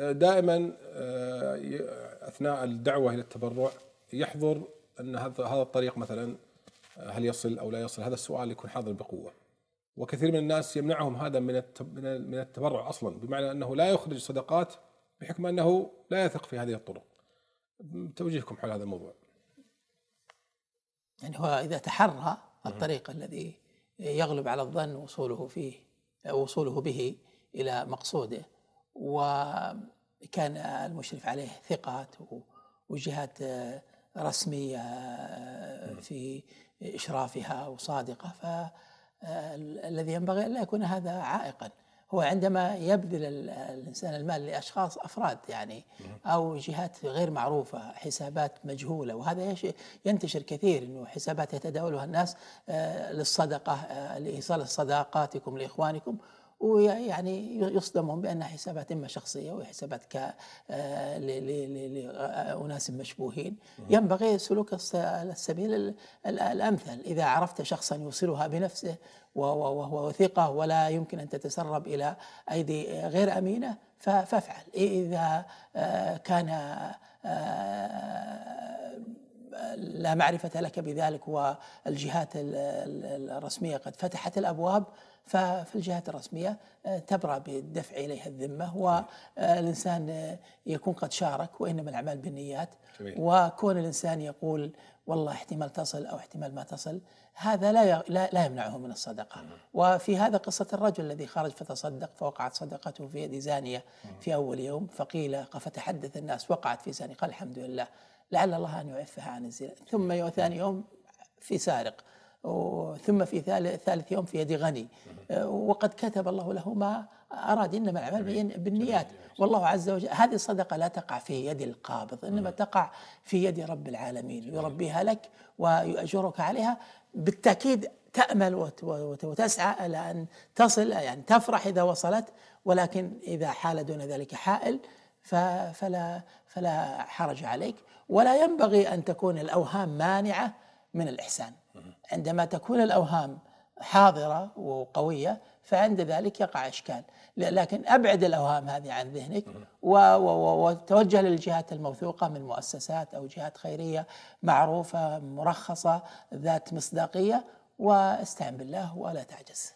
دائما آه، اثناء الدعوه الى التبرع يحضر ان هذا هذا الطريق مثلا آه، هل يصل او لا يصل هذا السؤال يكون حاضر بقوه وكثير من الناس يمنعهم هذا من من التبرع اصلا بمعنى انه لا يخرج صدقات بحكم انه لا يثق في هذه الطرق توجيهكم حول هذا الموضوع يعني هو اذا تحرى الطريق الذي يغلب على الظن وصوله فيه وصوله به الى مقصوده وكان المشرف عليه ثقات وجهات آه، رسمية آه، في إشرافها وصادقة فالذي آه، ينبغي أن لا يكون هذا عائقا هو عندما يبذل الإنسان المال لأشخاص أفراد يعني أو جهات غير معروفة حسابات مجهولة وهذا ينتشر كثير أنه حسابات يتداولها الناس للصدقة لإيصال صداقاتكم لإخوانكم ويعني يصدمون بأن حسابات إما شخصية وحسابات ك آه، لأناس آه، مشبوهين ينبغي سلوك السبيل الأمثل إذا عرفت شخصا يوصلها بنفسه وهو وثيقة ولا يمكن أن تتسرب إلى أيدي غير أمينة فافعل إذا آه، كان لا معرفة لك بذلك والجهات الرسمية قد فتحت الأبواب فالجهات الرسمية آه، تبرأ بالدفع إليها الذمة والإنسان آه، يكون قد شارك وإنما الأعمال بالنيات جميل. وكون الإنسان يقول والله احتمال تصل أو احتمال ما تصل هذا لا لا يمنعه من الصدقة وفي هذا قصة الرجل الذي خرج فتصدق فوقعت صدقته في يد زانية في أول يوم فقيل فتحدث الناس وقعت في زانية قال الحمد لله لعل الله أن يعفها عن الزنا ثم ثاني نعم. يوم في سارق ثم في ثالث يوم في يد غني وقد كتب الله له ما أراد إنما الأعمال نعم. بالنيات والله عز وجل هذه الصدقة لا تقع في يد القابض إنما نعم. تقع في يد رب العالمين يربيها لك ويؤجرك عليها بالتأكيد تأمل وتسعى إلى أن تصل يعني تفرح إذا وصلت ولكن إذا حال دون ذلك حائل فلا فلا حرج عليك ولا ينبغي ان تكون الاوهام مانعه من الاحسان عندما تكون الاوهام حاضره وقويه فعند ذلك يقع اشكال لكن ابعد الاوهام هذه عن ذهنك وتوجه للجهات الموثوقه من مؤسسات او جهات خيريه معروفه مرخصه ذات مصداقيه واستعن بالله ولا تعجز